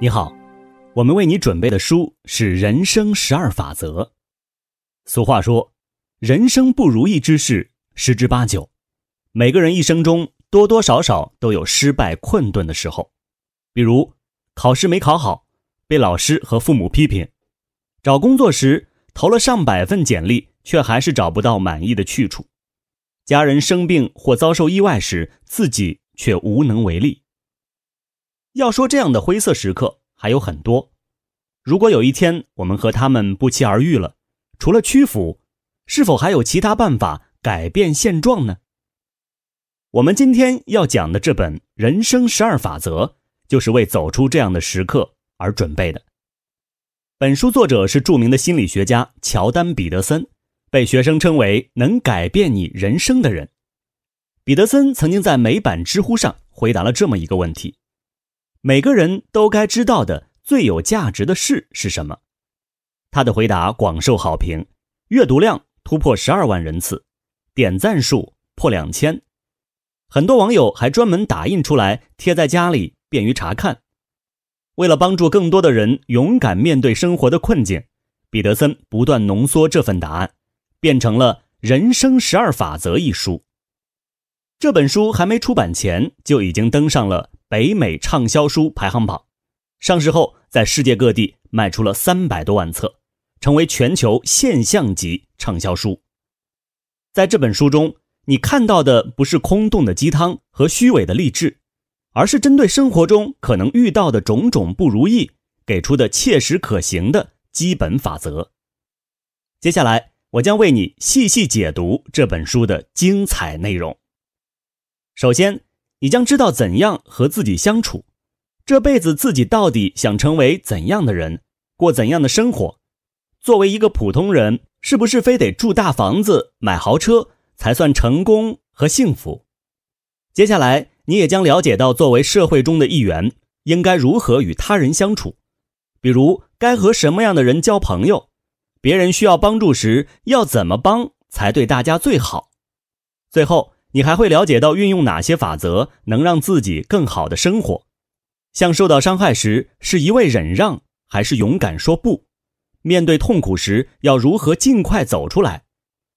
你好，我们为你准备的书是《人生十二法则》。俗话说，人生不如意之事十之八九。每个人一生中多多少少都有失败困顿的时候，比如考试没考好，被老师和父母批评；找工作时投了上百份简历，却还是找不到满意的去处；家人生病或遭受意外时，自己却无能为力。要说这样的灰色时刻还有很多，如果有一天我们和他们不期而遇了，除了屈服，是否还有其他办法改变现状呢？我们今天要讲的这本《人生十二法则》，就是为走出这样的时刻而准备的。本书作者是著名的心理学家乔丹·彼得森，被学生称为能改变你人生的人。彼得森曾经在美版知乎上回答了这么一个问题。每个人都该知道的最有价值的事是什么？他的回答广受好评，阅读量突破十二万人次，点赞数破两千，很多网友还专门打印出来贴在家里，便于查看。为了帮助更多的人勇敢面对生活的困境，彼得森不断浓缩这份答案，变成了《人生十二法则》一书。这本书还没出版前就已经登上了。北美畅销书排行榜，上市后在世界各地卖出了三百多万册，成为全球现象级畅销书。在这本书中，你看到的不是空洞的鸡汤和虚伪的励志，而是针对生活中可能遇到的种种不如意给出的切实可行的基本法则。接下来，我将为你细细解读这本书的精彩内容。首先。你将知道怎样和自己相处，这辈子自己到底想成为怎样的人，过怎样的生活？作为一个普通人，是不是非得住大房子、买豪车才算成功和幸福？接下来，你也将了解到，作为社会中的一员，应该如何与他人相处，比如该和什么样的人交朋友，别人需要帮助时要怎么帮才对大家最好？最后。你还会了解到运用哪些法则能让自己更好的生活？像受到伤害时，是一味忍让还是勇敢说不？面对痛苦时，要如何尽快走出来？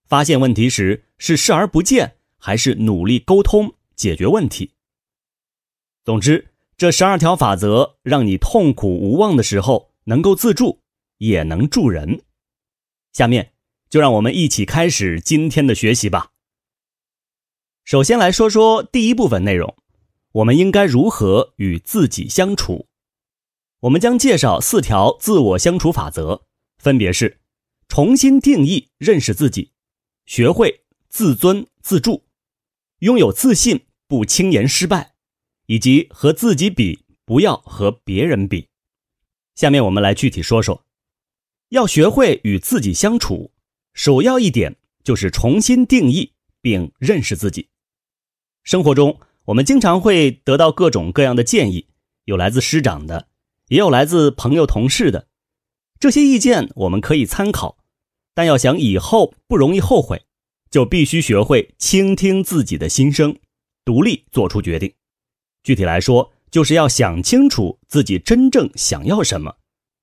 发现问题时，是视而不见还是努力沟通解决问题？总之，这十二条法则让你痛苦无望的时候能够自助，也能助人。下面就让我们一起开始今天的学习吧。首先来说说第一部分内容，我们应该如何与自己相处？我们将介绍四条自我相处法则，分别是：重新定义认识自己，学会自尊自助，拥有自信，不轻言失败，以及和自己比，不要和别人比。下面我们来具体说说，要学会与自己相处，首要一点就是重新定义并认识自己。生活中，我们经常会得到各种各样的建议，有来自师长的，也有来自朋友、同事的。这些意见我们可以参考，但要想以后不容易后悔，就必须学会倾听自己的心声，独立做出决定。具体来说，就是要想清楚自己真正想要什么，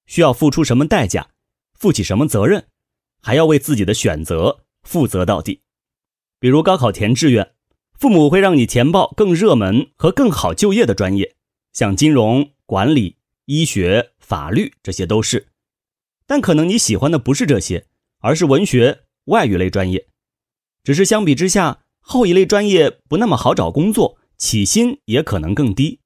需要付出什么代价，负起什么责任，还要为自己的选择负责到底。比如高考填志愿。父母会让你填报更热门和更好就业的专业，像金融、管理、医学、法律这些都是。但可能你喜欢的不是这些，而是文学、外语类专业。只是相比之下，后一类专业不那么好找工作，起薪也可能更低。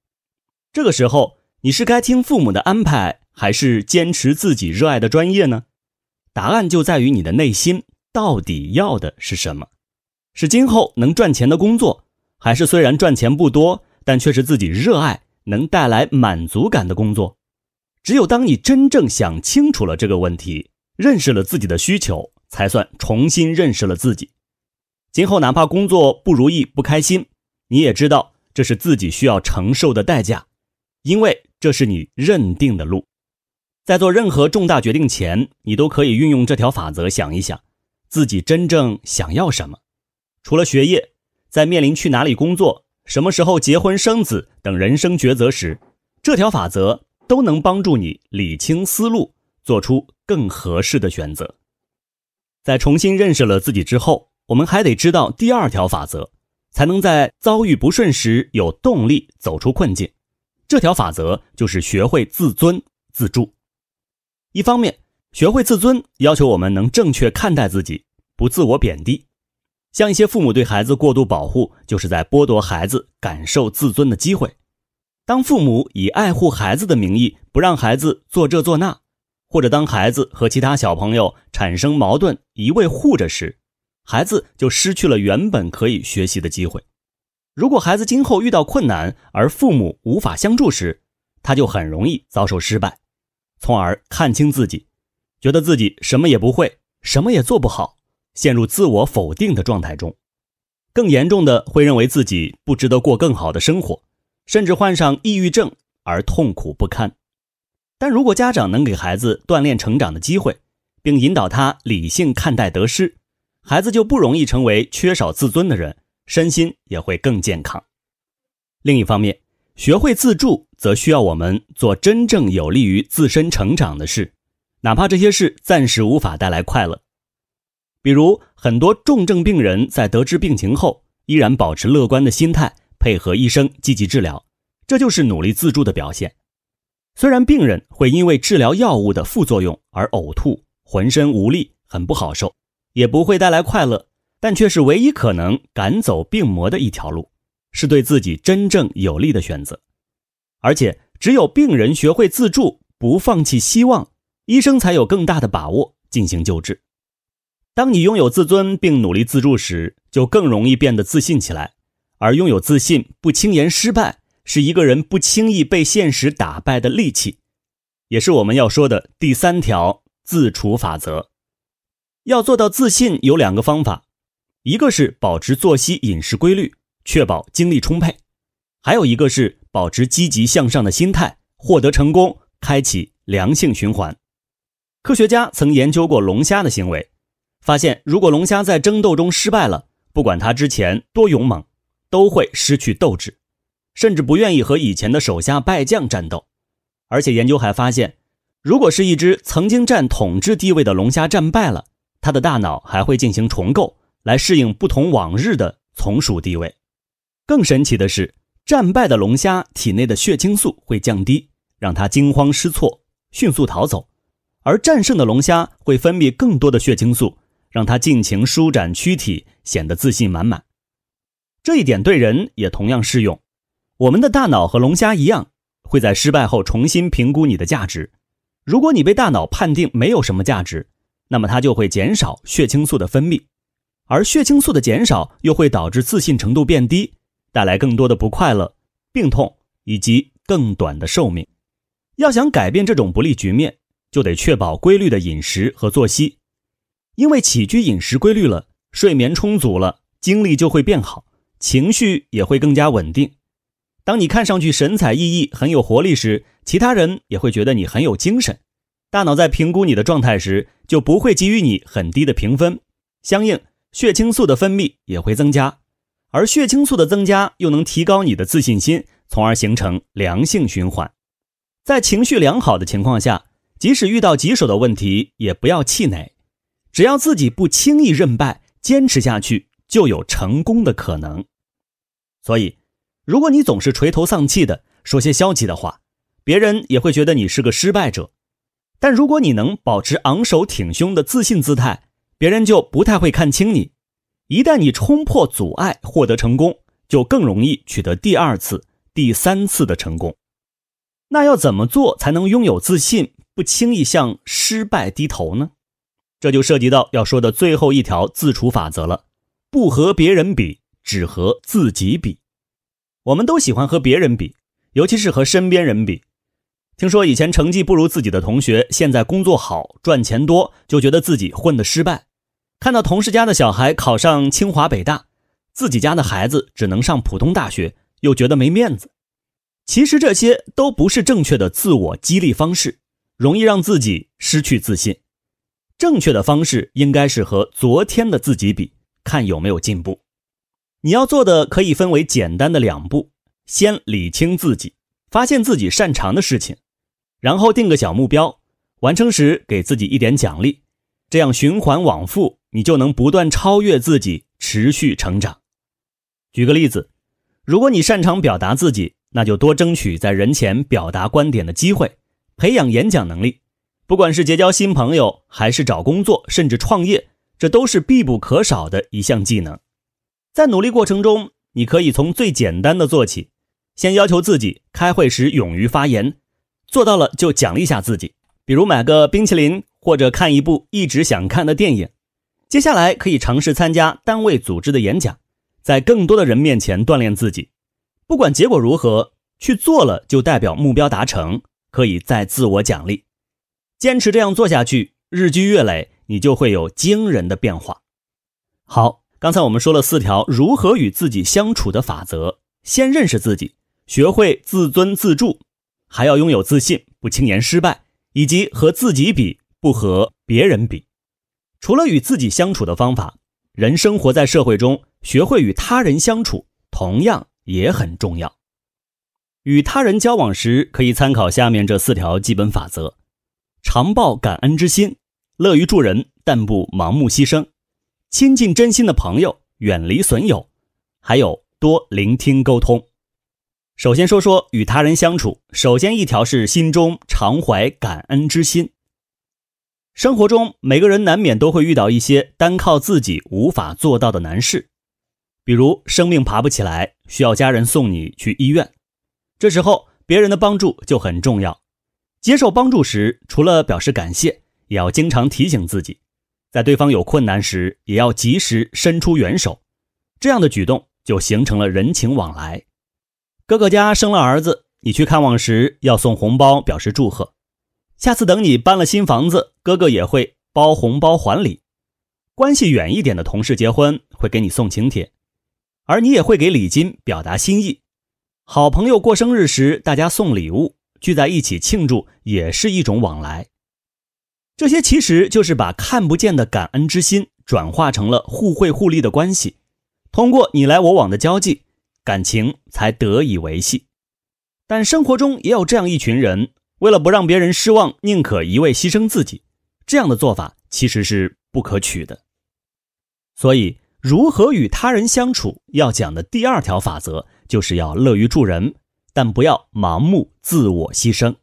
这个时候，你是该听父母的安排，还是坚持自己热爱的专业呢？答案就在于你的内心到底要的是什么。是今后能赚钱的工作，还是虽然赚钱不多，但却是自己热爱、能带来满足感的工作？只有当你真正想清楚了这个问题，认识了自己的需求，才算重新认识了自己。今后哪怕工作不如意、不开心，你也知道这是自己需要承受的代价，因为这是你认定的路。在做任何重大决定前，你都可以运用这条法则，想一想自己真正想要什么。除了学业，在面临去哪里工作、什么时候结婚生子等人生抉择时，这条法则都能帮助你理清思路，做出更合适的选择。在重新认识了自己之后，我们还得知道第二条法则，才能在遭遇不顺时有动力走出困境。这条法则就是学会自尊自助。一方面，学会自尊要求我们能正确看待自己，不自我贬低。像一些父母对孩子过度保护，就是在剥夺孩子感受自尊的机会。当父母以爱护孩子的名义不让孩子做这做那，或者当孩子和其他小朋友产生矛盾，一味护着时，孩子就失去了原本可以学习的机会。如果孩子今后遇到困难而父母无法相助时，他就很容易遭受失败，从而看清自己，觉得自己什么也不会，什么也做不好。陷入自我否定的状态中，更严重的会认为自己不值得过更好的生活，甚至患上抑郁症而痛苦不堪。但如果家长能给孩子锻炼成长的机会，并引导他理性看待得失，孩子就不容易成为缺少自尊的人，身心也会更健康。另一方面，学会自助则需要我们做真正有利于自身成长的事，哪怕这些事暂时无法带来快乐。比如，很多重症病人在得知病情后，依然保持乐观的心态，配合医生积极治疗，这就是努力自助的表现。虽然病人会因为治疗药物的副作用而呕吐、浑身无力、很不好受，也不会带来快乐，但却是唯一可能赶走病魔的一条路，是对自己真正有利的选择。而且，只有病人学会自助，不放弃希望，医生才有更大的把握进行救治。当你拥有自尊并努力自助时，就更容易变得自信起来。而拥有自信、不轻言失败，是一个人不轻易被现实打败的利器，也是我们要说的第三条自处法则。要做到自信，有两个方法：一个是保持作息、饮食规律，确保精力充沛；还有一个是保持积极向上的心态，获得成功，开启良性循环。科学家曾研究过龙虾的行为。发现，如果龙虾在争斗中失败了，不管它之前多勇猛，都会失去斗志，甚至不愿意和以前的手下败将战斗。而且，研究还发现，如果是一只曾经占统治地位的龙虾战败了，它的大脑还会进行重构，来适应不同往日的从属地位。更神奇的是，战败的龙虾体内的血清素会降低，让它惊慌失措，迅速逃走；而战胜的龙虾会分泌更多的血清素。让他尽情舒展躯体，显得自信满满。这一点对人也同样适用。我们的大脑和龙虾一样，会在失败后重新评估你的价值。如果你被大脑判定没有什么价值，那么它就会减少血清素的分泌，而血清素的减少又会导致自信程度变低，带来更多的不快乐、病痛以及更短的寿命。要想改变这种不利局面，就得确保规律的饮食和作息。因为起居饮食规律了，睡眠充足了，精力就会变好，情绪也会更加稳定。当你看上去神采奕奕、很有活力时，其他人也会觉得你很有精神。大脑在评估你的状态时，就不会给予你很低的评分，相应血清素的分泌也会增加，而血清素的增加又能提高你的自信心，从而形成良性循环。在情绪良好的情况下，即使遇到棘手的问题，也不要气馁。只要自己不轻易认败，坚持下去就有成功的可能。所以，如果你总是垂头丧气的说些消极的话，别人也会觉得你是个失败者。但如果你能保持昂首挺胸的自信姿态，别人就不太会看轻你。一旦你冲破阻碍获得成功，就更容易取得第二次、第三次的成功。那要怎么做才能拥有自信，不轻易向失败低头呢？这就涉及到要说的最后一条自处法则了：不和别人比，只和自己比。我们都喜欢和别人比，尤其是和身边人比。听说以前成绩不如自己的同学现在工作好、赚钱多，就觉得自己混得失败；看到同事家的小孩考上清华北大，自己家的孩子只能上普通大学，又觉得没面子。其实这些都不是正确的自我激励方式，容易让自己失去自信。正确的方式应该是和昨天的自己比，看有没有进步。你要做的可以分为简单的两步：先理清自己，发现自己擅长的事情，然后定个小目标，完成时给自己一点奖励。这样循环往复，你就能不断超越自己，持续成长。举个例子，如果你擅长表达自己，那就多争取在人前表达观点的机会，培养演讲能力。不管是结交新朋友，还是找工作，甚至创业，这都是必不可少的一项技能。在努力过程中，你可以从最简单的做起，先要求自己开会时勇于发言，做到了就奖励一下自己，比如买个冰淇淋，或者看一部一直想看的电影。接下来可以尝试参加单位组织的演讲，在更多的人面前锻炼自己。不管结果如何，去做了就代表目标达成，可以再自我奖励。坚持这样做下去，日积月累，你就会有惊人的变化。好，刚才我们说了四条如何与自己相处的法则：先认识自己，学会自尊自助，还要拥有自信，不轻言失败，以及和自己比，不和别人比。除了与自己相处的方法，人生活在社会中，学会与他人相处同样也很重要。与他人交往时，可以参考下面这四条基本法则。常抱感恩之心，乐于助人，但不盲目牺牲；亲近真心的朋友，远离损友；还有多聆听沟通。首先说说与他人相处，首先一条是心中常怀感恩之心。生活中每个人难免都会遇到一些单靠自己无法做到的难事，比如生病爬不起来，需要家人送你去医院，这时候别人的帮助就很重要。接受帮助时，除了表示感谢，也要经常提醒自己，在对方有困难时，也要及时伸出援手，这样的举动就形成了人情往来。哥哥家生了儿子，你去看望时要送红包表示祝贺，下次等你搬了新房子，哥哥也会包红包还礼。关系远一点的同事结婚，会给你送请帖，而你也会给礼金表达心意。好朋友过生日时，大家送礼物。聚在一起庆祝也是一种往来，这些其实就是把看不见的感恩之心转化成了互惠互利的关系，通过你来我往的交际，感情才得以维系。但生活中也有这样一群人，为了不让别人失望，宁可一味牺牲自己，这样的做法其实是不可取的。所以，如何与他人相处，要讲的第二条法则就是要乐于助人。但不要盲目自我牺牲。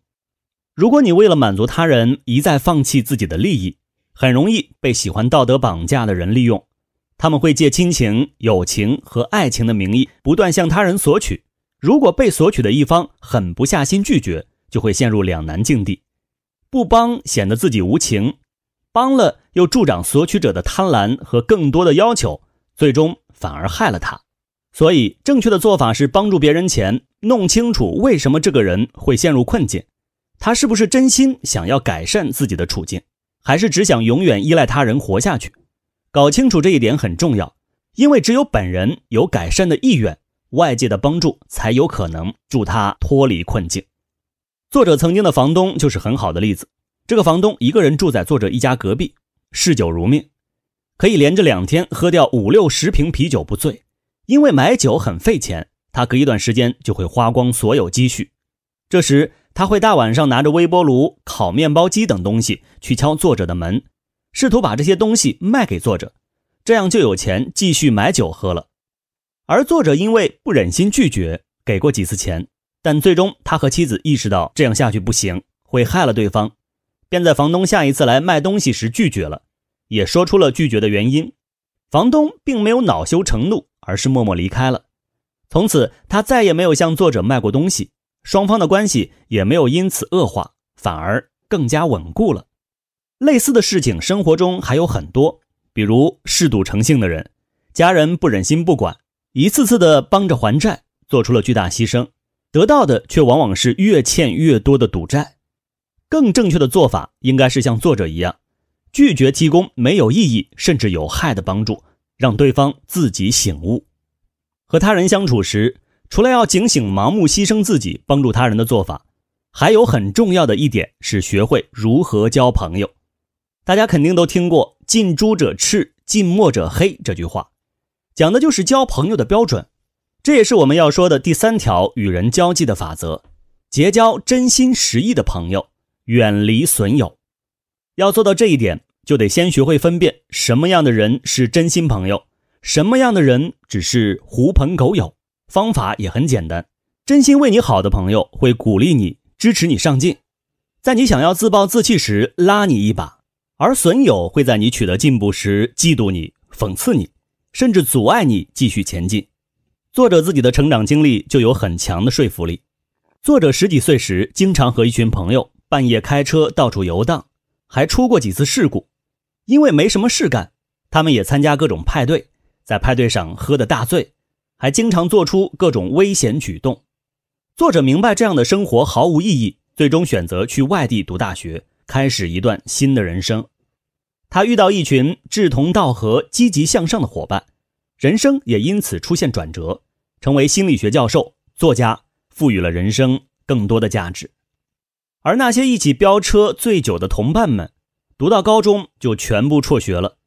如果你为了满足他人，一再放弃自己的利益，很容易被喜欢道德绑架的人利用。他们会借亲情、友情和爱情的名义，不断向他人索取。如果被索取的一方狠不下心拒绝，就会陷入两难境地：不帮显得自己无情，帮了又助长索取者的贪婪和更多的要求，最终反而害了他。所以，正确的做法是帮助别人前弄清楚为什么这个人会陷入困境，他是不是真心想要改善自己的处境，还是只想永远依赖他人活下去？搞清楚这一点很重要，因为只有本人有改善的意愿，外界的帮助才有可能助他脱离困境。作者曾经的房东就是很好的例子。这个房东一个人住在作者一家隔壁，嗜酒如命，可以连着两天喝掉五六十瓶啤酒不醉。因为买酒很费钱，他隔一段时间就会花光所有积蓄。这时他会大晚上拿着微波炉、烤面包机等东西去敲作者的门，试图把这些东西卖给作者，这样就有钱继续买酒喝了。而作者因为不忍心拒绝，给过几次钱，但最终他和妻子意识到这样下去不行，会害了对方，便在房东下一次来卖东西时拒绝了，也说出了拒绝的原因。房东并没有恼羞成怒。而是默默离开了，从此他再也没有向作者卖过东西，双方的关系也没有因此恶化，反而更加稳固了。类似的事情生活中还有很多，比如嗜赌成性的人，家人不忍心不管，一次次的帮着还债，做出了巨大牺牲，得到的却往往是越欠越多的赌债。更正确的做法应该是像作者一样，拒绝提供没有意义甚至有害的帮助。让对方自己醒悟。和他人相处时，除了要警醒盲目牺牲自己帮助他人的做法，还有很重要的一点是学会如何交朋友。大家肯定都听过“近朱者赤，近墨者黑”这句话，讲的就是交朋友的标准。这也是我们要说的第三条与人交际的法则：结交真心实意的朋友，远离损友。要做到这一点。就得先学会分辨什么样的人是真心朋友，什么样的人只是狐朋狗友。方法也很简单，真心为你好的朋友会鼓励你、支持你上进，在你想要自暴自弃时拉你一把；而损友会在你取得进步时嫉妒你、讽刺你，甚至阻碍你继续前进。作者自己的成长经历就有很强的说服力。作者十几岁时经常和一群朋友半夜开车到处游荡，还出过几次事故。因为没什么事干，他们也参加各种派对，在派对上喝的大醉，还经常做出各种危险举动。作者明白这样的生活毫无意义，最终选择去外地读大学，开始一段新的人生。他遇到一群志同道合、积极向上的伙伴，人生也因此出现转折，成为心理学教授、作家，赋予了人生更多的价值。而那些一起飙车、醉酒的同伴们。读到高中就全部辍学了，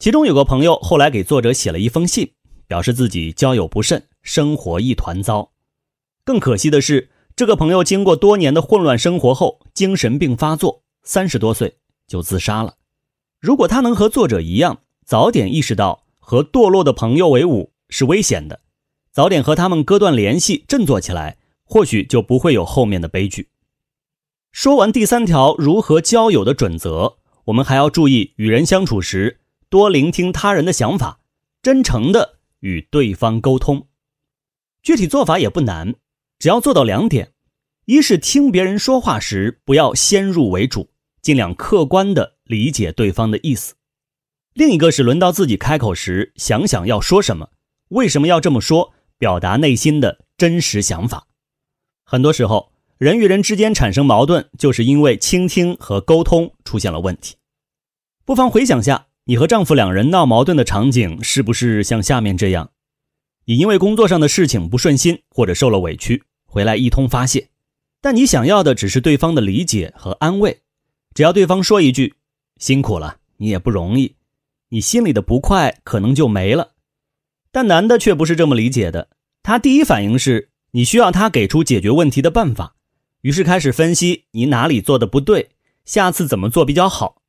其中有个朋友后来给作者写了一封信，表示自己交友不慎，生活一团糟。更可惜的是，这个朋友经过多年的混乱生活后，精神病发作，三十多岁就自杀了。如果他能和作者一样，早点意识到和堕落的朋友为伍是危险的，早点和他们割断联系，振作起来，或许就不会有后面的悲剧。说完第三条如何交友的准则。我们还要注意与人相处时，多聆听他人的想法，真诚的与对方沟通。具体做法也不难，只要做到两点：一是听别人说话时，不要先入为主，尽量客观的理解对方的意思；另一个是轮到自己开口时，想想要说什么，为什么要这么说，表达内心的真实想法。很多时候。人与人之间产生矛盾，就是因为倾听和沟通出现了问题。不妨回想下，你和丈夫两人闹矛盾的场景，是不是像下面这样？你因为工作上的事情不顺心，或者受了委屈，回来一通发泄。但你想要的只是对方的理解和安慰，只要对方说一句“辛苦了，你也不容易”，你心里的不快可能就没了。但男的却不是这么理解的，他第一反应是你需要他给出解决问题的办法。于是开始分析你哪里做的不对，下次怎么做比较好。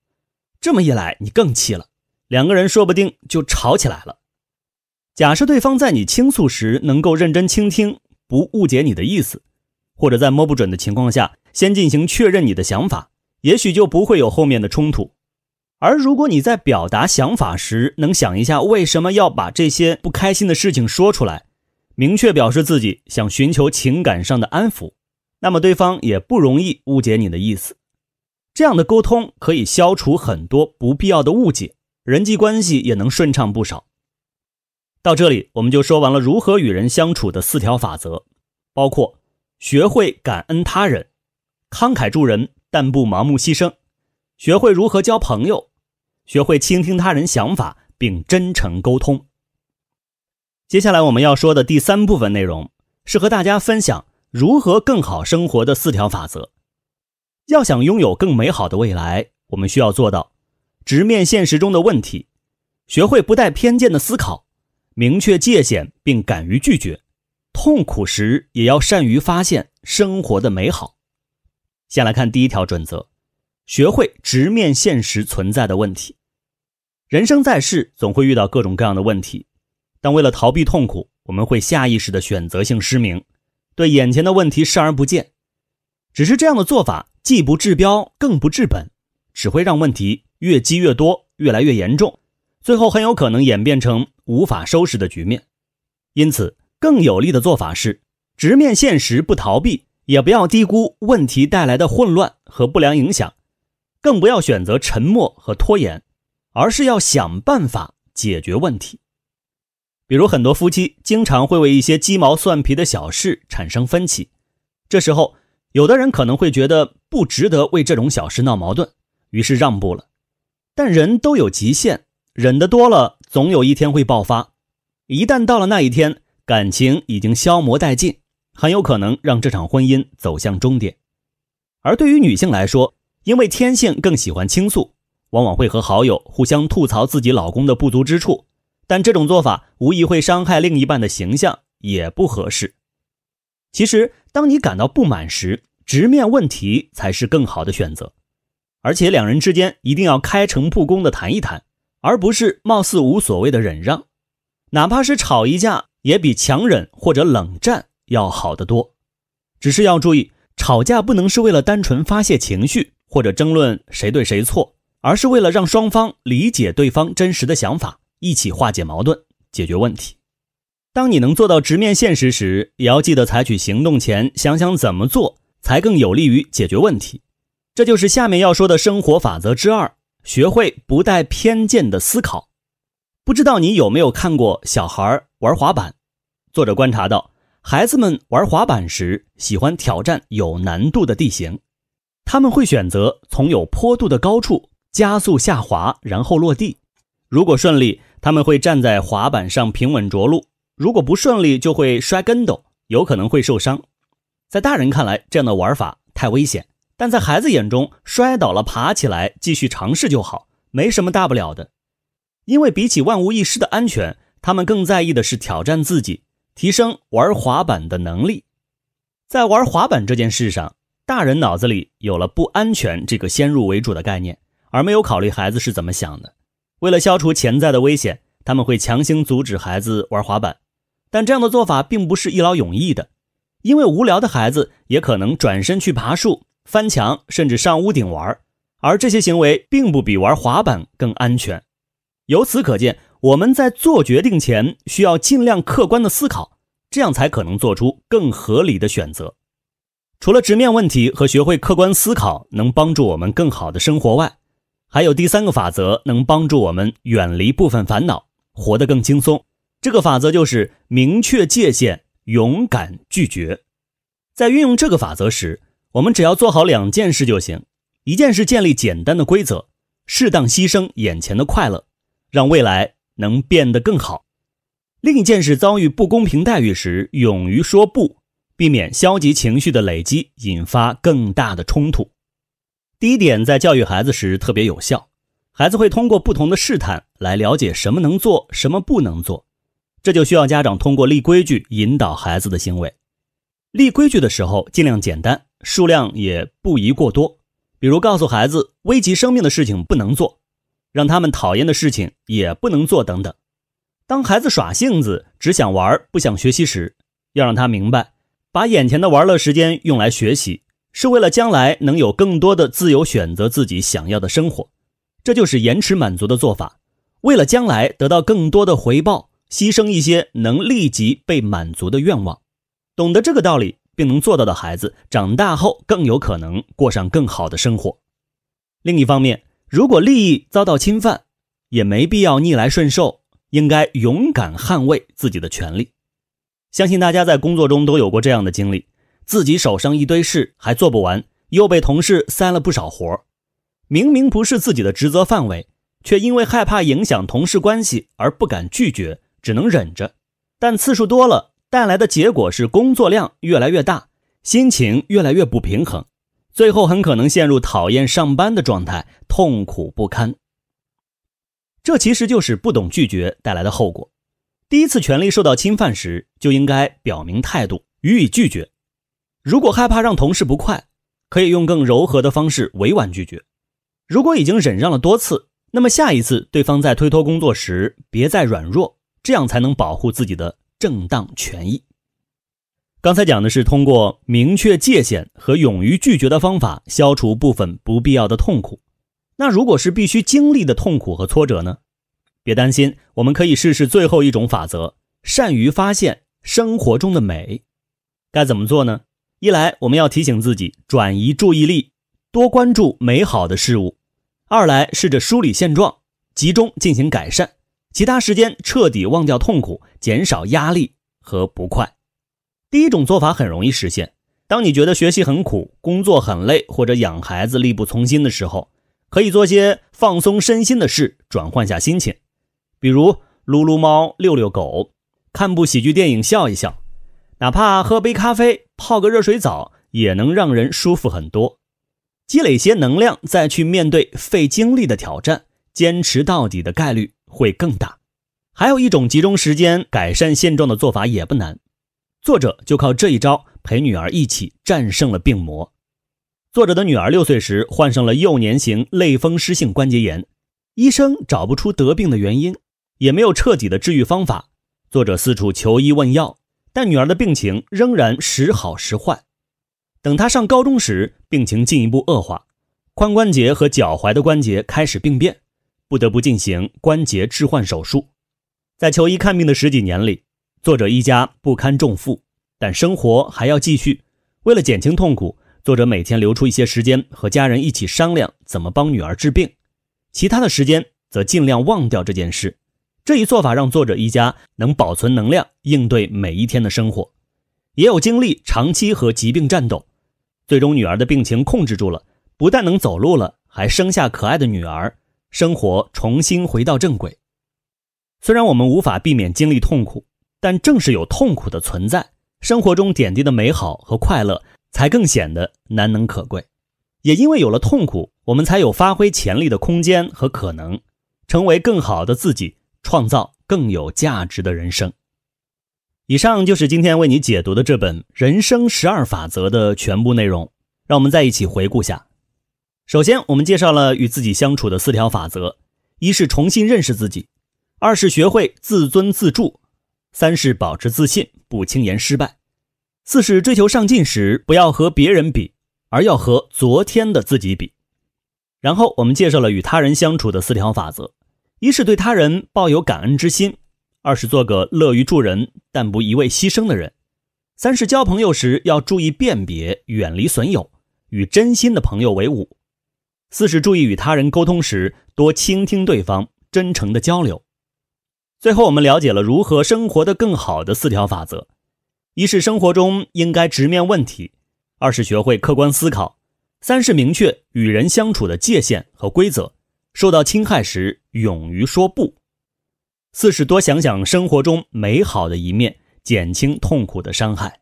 这么一来，你更气了，两个人说不定就吵起来了。假设对方在你倾诉时能够认真倾听，不误解你的意思，或者在摸不准的情况下先进行确认你的想法，也许就不会有后面的冲突。而如果你在表达想法时能想一下为什么要把这些不开心的事情说出来，明确表示自己想寻求情感上的安抚。那么对方也不容易误解你的意思，这样的沟通可以消除很多不必要的误解，人际关系也能顺畅不少。到这里我们就说完了如何与人相处的四条法则，包括学会感恩他人、慷慨助人但不盲目牺牲，学会如何交朋友，学会倾听他人想法并真诚沟通。接下来我们要说的第三部分内容是和大家分享。如何更好生活的四条法则？要想拥有更美好的未来，我们需要做到：直面现实中的问题，学会不带偏见的思考，明确界限并敢于拒绝；痛苦时也要善于发现生活的美好。先来看第一条准则：学会直面现实存在的问题。人生在世，总会遇到各种各样的问题，但为了逃避痛苦，我们会下意识的选择性失明。对眼前的问题视而不见，只是这样的做法既不治标，更不治本，只会让问题越积越多，越来越严重，最后很有可能演变成无法收拾的局面。因此，更有力的做法是直面现实，不逃避，也不要低估问题带来的混乱和不良影响，更不要选择沉默和拖延，而是要想办法解决问题。比如，很多夫妻经常会为一些鸡毛蒜皮的小事产生分歧，这时候，有的人可能会觉得不值得为这种小事闹矛盾，于是让步了。但人都有极限，忍的多了，总有一天会爆发。一旦到了那一天，感情已经消磨殆尽，很有可能让这场婚姻走向终点。而对于女性来说，因为天性更喜欢倾诉，往往会和好友互相吐槽自己老公的不足之处。但这种做法无疑会伤害另一半的形象，也不合适。其实，当你感到不满时，直面问题才是更好的选择。而且，两人之间一定要开诚布公的谈一谈，而不是貌似无所谓的忍让。哪怕是吵一架，也比强忍或者冷战要好得多。只是要注意，吵架不能是为了单纯发泄情绪或者争论谁对谁错，而是为了让双方理解对方真实的想法。一起化解矛盾，解决问题。当你能做到直面现实时，也要记得采取行动前想想怎么做才更有利于解决问题。这就是下面要说的生活法则之二：学会不带偏见的思考。不知道你有没有看过小孩玩滑板？作者观察到，孩子们玩滑板时喜欢挑战有难度的地形，他们会选择从有坡度的高处加速下滑，然后落地。如果顺利，他们会站在滑板上平稳着陆，如果不顺利就会摔跟斗，有可能会受伤。在大人看来，这样的玩法太危险；但在孩子眼中，摔倒了爬起来继续尝试就好，没什么大不了的。因为比起万无一失的安全，他们更在意的是挑战自己，提升玩滑板的能力。在玩滑板这件事上，大人脑子里有了“不安全”这个先入为主的概念，而没有考虑孩子是怎么想的。为了消除潜在的危险，他们会强行阻止孩子玩滑板，但这样的做法并不是一劳永逸的，因为无聊的孩子也可能转身去爬树、翻墙，甚至上屋顶玩，而这些行为并不比玩滑板更安全。由此可见，我们在做决定前需要尽量客观的思考，这样才可能做出更合理的选择。除了直面问题和学会客观思考，能帮助我们更好的生活外，还有第三个法则，能帮助我们远离部分烦恼，活得更轻松。这个法则就是明确界限，勇敢拒绝。在运用这个法则时，我们只要做好两件事就行：一件事建立简单的规则，适当牺牲眼前的快乐，让未来能变得更好；另一件事遭遇不公平待遇时，勇于说不，避免消极情绪的累积，引发更大的冲突。第一点，在教育孩子时特别有效。孩子会通过不同的试探来了解什么能做，什么不能做。这就需要家长通过立规矩引导孩子的行为。立规矩的时候，尽量简单，数量也不宜过多。比如告诉孩子，危及生命的事情不能做，让他们讨厌的事情也不能做等等。当孩子耍性子，只想玩不想学习时，要让他明白，把眼前的玩乐时间用来学习。是为了将来能有更多的自由选择自己想要的生活，这就是延迟满足的做法。为了将来得到更多的回报，牺牲一些能立即被满足的愿望。懂得这个道理并能做到的孩子，长大后更有可能过上更好的生活。另一方面，如果利益遭到侵犯，也没必要逆来顺受，应该勇敢捍卫自己的权利。相信大家在工作中都有过这样的经历。自己手上一堆事还做不完，又被同事塞了不少活明明不是自己的职责范围，却因为害怕影响同事关系而不敢拒绝，只能忍着。但次数多了，带来的结果是工作量越来越大，心情越来越不平衡，最后很可能陷入讨厌上班的状态，痛苦不堪。这其实就是不懂拒绝带来的后果。第一次权利受到侵犯时，就应该表明态度，予以拒绝。如果害怕让同事不快，可以用更柔和的方式委婉拒绝。如果已经忍让了多次，那么下一次对方在推脱工作时，别再软弱，这样才能保护自己的正当权益。刚才讲的是通过明确界限和勇于拒绝的方法，消除部分不必要的痛苦。那如果是必须经历的痛苦和挫折呢？别担心，我们可以试试最后一种法则：善于发现生活中的美。该怎么做呢？一来，我们要提醒自己转移注意力，多关注美好的事物；二来，试着梳理现状，集中进行改善，其他时间彻底忘掉痛苦，减少压力和不快。第一种做法很容易实现，当你觉得学习很苦、工作很累或者养孩子力不从心的时候，可以做些放松身心的事，转换下心情，比如撸撸猫、遛遛狗、看部喜剧电影、笑一笑。哪怕喝杯咖啡、泡个热水澡，也能让人舒服很多。积累些能量，再去面对费精力的挑战，坚持到底的概率会更大。还有一种集中时间改善现状的做法也不难。作者就靠这一招陪女儿一起战胜了病魔。作者的女儿六岁时患上了幼年型类风湿性关节炎，医生找不出得病的原因，也没有彻底的治愈方法。作者四处求医问药。但女儿的病情仍然时好时坏。等她上高中时，病情进一步恶化，髋关节和脚踝的关节开始病变，不得不进行关节置换手术。在求医看病的十几年里，作者一家不堪重负，但生活还要继续。为了减轻痛苦，作者每天留出一些时间和家人一起商量怎么帮女儿治病，其他的时间则尽量忘掉这件事。这一做法让作者一家能保存能量，应对每一天的生活，也有经历长期和疾病战斗，最终女儿的病情控制住了，不但能走路了，还生下可爱的女儿，生活重新回到正轨。虽然我们无法避免经历痛苦，但正是有痛苦的存在，生活中点滴的美好和快乐才更显得难能可贵。也因为有了痛苦，我们才有发挥潜力的空间和可能，成为更好的自己。创造更有价值的人生。以上就是今天为你解读的这本《人生十二法则》的全部内容。让我们再一起回顾下：首先，我们介绍了与自己相处的四条法则：一是重新认识自己；二是学会自尊自助；三是保持自信，不轻言失败；四是追求上进时，不要和别人比，而要和昨天的自己比。然后，我们介绍了与他人相处的四条法则。一是对他人抱有感恩之心，二是做个乐于助人但不一味牺牲的人；三是交朋友时要注意辨别，远离损友，与真心的朋友为伍；四是注意与他人沟通时多倾听对方，真诚的交流。最后，我们了解了如何生活的更好的四条法则：一是生活中应该直面问题；二是学会客观思考；三是明确与人相处的界限和规则。受到侵害时，勇于说不；四是多想想生活中美好的一面，减轻痛苦的伤害。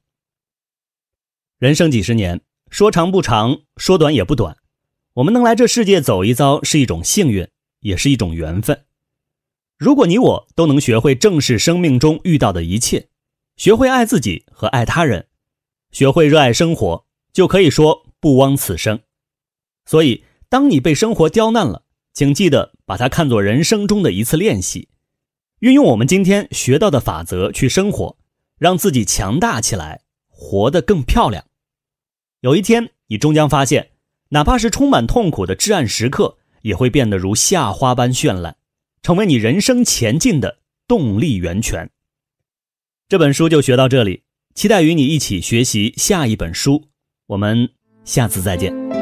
人生几十年，说长不长，说短也不短。我们能来这世界走一遭，是一种幸运，也是一种缘分。如果你我都能学会正视生命中遇到的一切，学会爱自己和爱他人，学会热爱生活，就可以说不枉此生。所以，当你被生活刁难了，请记得把它看作人生中的一次练习，运用我们今天学到的法则去生活，让自己强大起来，活得更漂亮。有一天，你终将发现，哪怕是充满痛苦的至暗时刻，也会变得如夏花般绚烂，成为你人生前进的动力源泉。这本书就学到这里，期待与你一起学习下一本书，我们下次再见。